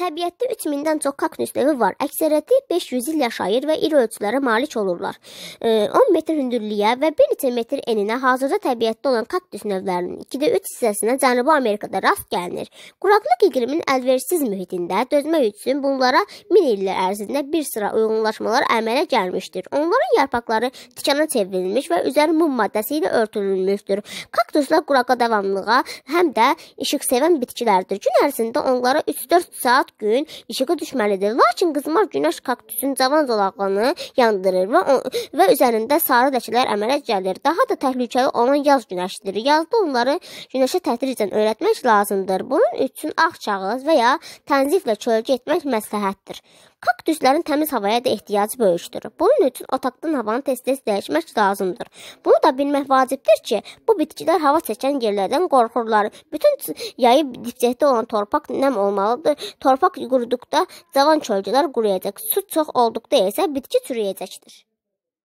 Təbiətdə 3000-dən çox kaktus növü var. Əksəriyyəti 500 il yaşayır və iri ölçülərə malik olurlar. 10 metr hündürlüyə və 1 neçə metr eninə hazırda təbiətdə olan kaktus növlərinin 2-də 3 hissəsinə Cənubi Amerikada rast gəlinir. Quraqlıq iqlimin əlverişsiz mühitində dözmək üçün bunlara 1000 illər ərzində bir sıra uyğunlaşmalar əmələ gəlmişdir. Onların yarpaqları tikana çevrilmiş və üzəri mum maddəsi ilə örtülmüşdür. Kaktuslar qurağa davamlığa həm də işıqsevən bitkilərdir. Gün ərzində onlara 3-4 saat mart gün işığı düşməlidir. Lakin qızmar günəş kaktüsün cavan zolaqlarını yandırır və, və üzərində sarı ləkələr əmələ gəlir. Daha da təhlükəli olan yaz günəşidir. Yazda onları günəşə tədricən öyrətmək lazımdır. Bunun üçün ağ kağız və ya tənziflə kölgə etmək məsləhətdir. Kaktüslərin təmiz havaya da ehtiyacı böyükdür. Bunun üçün otaqdan havanı tez-tez dəyişmək lazımdır. Bunu da bilmək vacibdir ki, bu bitkilər hava çəkən yerlərdən qorxurlar. Bütün yayı dipçəkdə olan torpaq nəm olmalıdır. Torpaq quruduqda cavan kölgələr quruyacaq. Su çox olduqda isə bitki çürüyəcəkdir.